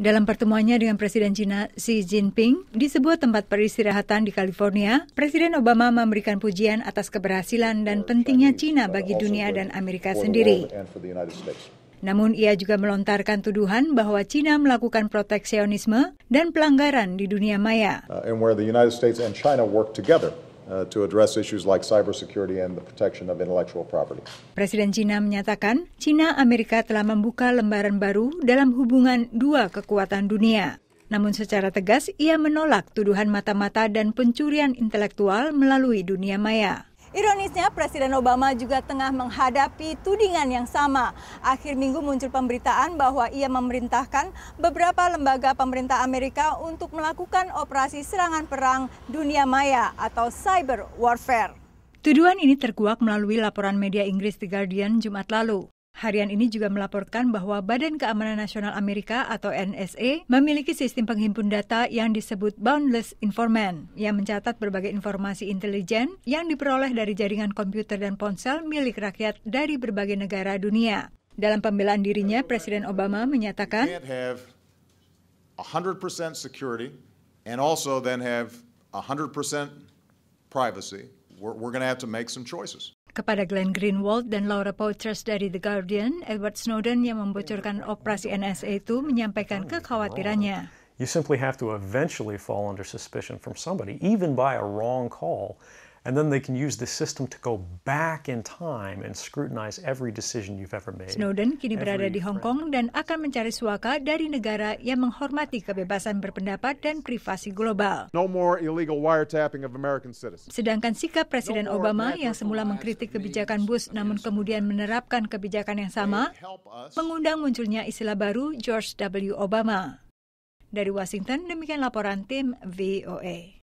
Dalam pertemuannya dengan Presiden China Xi Jinping di sebuah tempat peristirahatan di California, Presiden Obama memberikan pujian atas keberhasilan dan pentingnya China bagi dunia dan Amerika sendiri. Namun ia juga melontarkan tuduhan bahwa China melakukan proteksionisme dan pelanggaran di dunia maya. Uh, Presiden China menyatakan, China Amerika telah membuka lembaran baru dalam hubungan dua kekuatan dunia. Namun secara tegas ia menolak tuduhan mata-mata dan pencurian intelektual melalui dunia maya. Ironisnya, Presiden Obama juga tengah menghadapi tudingan yang sama. Akhir minggu muncul pemberitaan bahwa ia memerintahkan beberapa lembaga pemerintah Amerika untuk melakukan operasi serangan perang dunia maya atau cyber warfare. Tuduhan ini terkuak melalui laporan media Inggris The Guardian Jumat lalu. Harian ini juga melaporkan bahwa Badan Keamanan Nasional Amerika atau NSA memiliki sistem penghimpun data yang disebut Boundless Informant yang mencatat berbagai informasi intelijen yang diperoleh dari jaringan komputer dan ponsel milik rakyat dari berbagai negara dunia. Dalam pembelaan dirinya, Presiden Obama menyatakan, 100% security and also then have 100% privacy. We're, we're going to have to make some choices kepada Glenn Greenwald dan Laura Poitras dari The Guardian, Edward Snowden yang membocorkan operasi NSA itu menyampaikan kekhawatirannya. You simply have to eventually fall under suspicion from somebody, even by a wrong call. And then they can use this system to go back in time and scrutinize every decision you've ever made. Snowden kini berada di Hong Kong dan akan mencari suaka dari negara yang menghormati kebebasan berpendapat dan privasi global. No more illegal wiretapping of American citizens. Sedangkan sikap Presiden no Obama yang semula mengkritik kebijakan Bush namun kemudian menerapkan kebijakan yang sama mengundang munculnya istilah baru George W. Obama. Dari Washington, demikian laporan tim VOA.